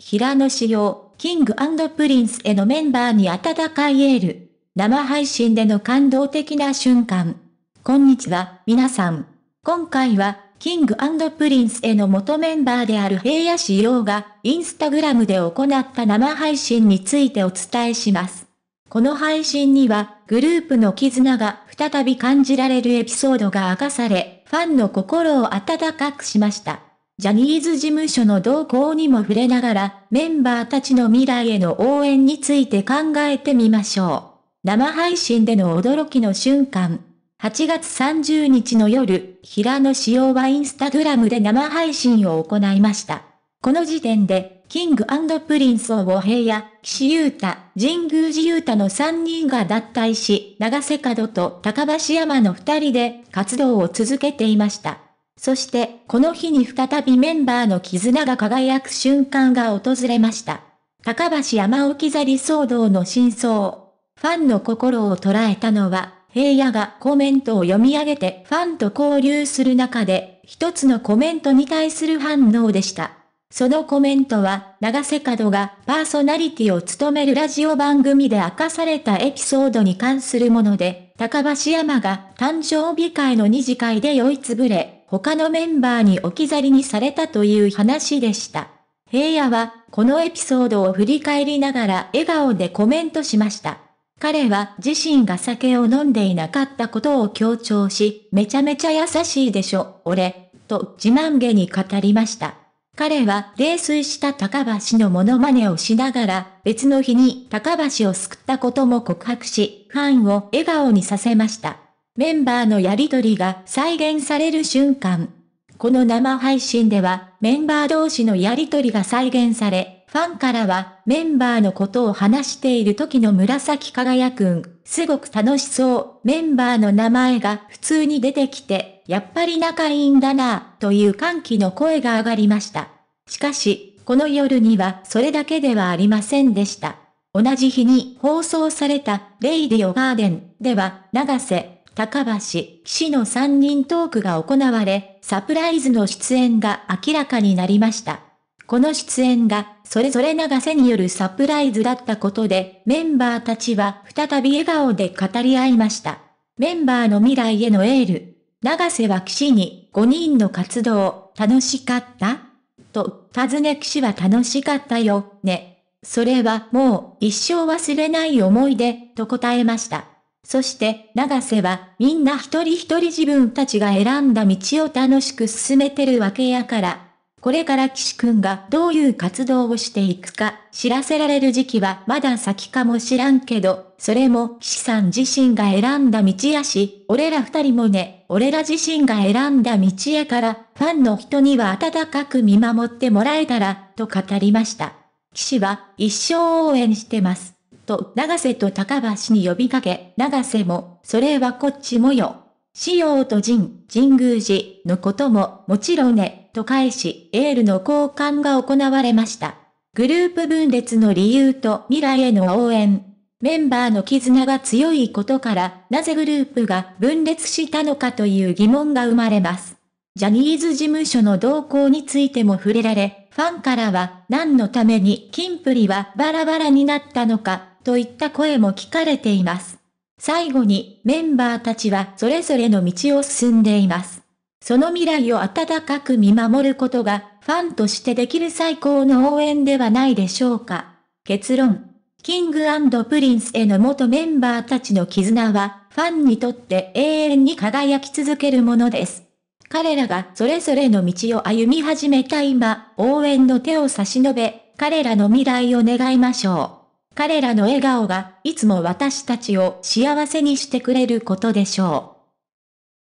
平野紫耀、キングプリンスへのメンバーに温かいエール。生配信での感動的な瞬間。こんにちは、皆さん。今回は、キングプリンスへの元メンバーである平野紫耀が、インスタグラムで行った生配信についてお伝えします。この配信には、グループの絆が再び感じられるエピソードが明かされ、ファンの心を温かくしました。ジャニーズ事務所の動向にも触れながら、メンバーたちの未来への応援について考えてみましょう。生配信での驚きの瞬間。8月30日の夜、平野紫耀はインスタグラムで生配信を行いました。この時点で、キングプリンスを和平や、岸優太、神宮寺優太の3人が脱退し、長瀬角と高橋山の2人で活動を続けていました。そして、この日に再びメンバーの絆が輝く瞬間が訪れました。高橋山置き去り騒動の真相。ファンの心を捉えたのは、平野がコメントを読み上げてファンと交流する中で、一つのコメントに対する反応でした。そのコメントは、長瀬角がパーソナリティを務めるラジオ番組で明かされたエピソードに関するもので、高橋山が誕生日会の2次会で酔いつぶれ、他のメンバーに置き去りにされたという話でした。平野は、このエピソードを振り返りながら笑顔でコメントしました。彼は自身が酒を飲んでいなかったことを強調し、めちゃめちゃ優しいでしょ、俺、と自慢げに語りました。彼は泥酔した高橋のモノマネをしながら、別の日に高橋を救ったことも告白し、ファンを笑顔にさせました。メンバーのやりとりが再現される瞬間。この生配信では、メンバー同士のやりとりが再現され、ファンからは、メンバーのことを話している時の紫輝くん、すごく楽しそう、メンバーの名前が普通に出てきて、やっぱり仲いいんだなという歓喜の声が上がりました。しかし、この夜にはそれだけではありませんでした。同じ日に放送された、レイディオガーデンでは、長瀬、高橋、士の3人トークが行われ、サプライズの出演が明らかになりました。この出演が、それぞれ長瀬によるサプライズだったことで、メンバーたちは再び笑顔で語り合いました。メンバーの未来へのエール。長瀬は岸に、5人の活動、楽しかったと、尋ね士は楽しかったよ、ね。それはもう一生忘れない思い出、と答えました。そして長瀬はみんな一人一人自分たちが選んだ道を楽しく進めてるわけやから。これから岸くんがどういう活動をしていくか知らせられる時期はまだ先かもしらんけど、それも岸さん自身が選んだ道やし、俺ら二人もね、俺ら自身が選んだ道やから、ファンの人には温かく見守ってもらえたら、と語りました。岸は一生応援してます。と長瀬と高橋に呼びかけ、長瀬も、それはこっちもよ。仕様と人、神宮寺のことも、もちろんね、と返し、エールの交換が行われました。グループ分裂の理由と未来への応援。メンバーの絆が強いことから、なぜグループが分裂したのかという疑問が生まれます。ジャニーズ事務所の動向についても触れられ、ファンからは何のためにキンプリはバラバラになったのかといった声も聞かれています。最後にメンバーたちはそれぞれの道を進んでいます。その未来を温かく見守ることがファンとしてできる最高の応援ではないでしょうか。結論。キングプリンスへの元メンバーたちの絆はファンにとって永遠に輝き続けるものです。彼らがそれぞれの道を歩み始めた今、応援の手を差し伸べ、彼らの未来を願いましょう。彼らの笑顔がいつも私たちを幸せにしてくれることでしょう。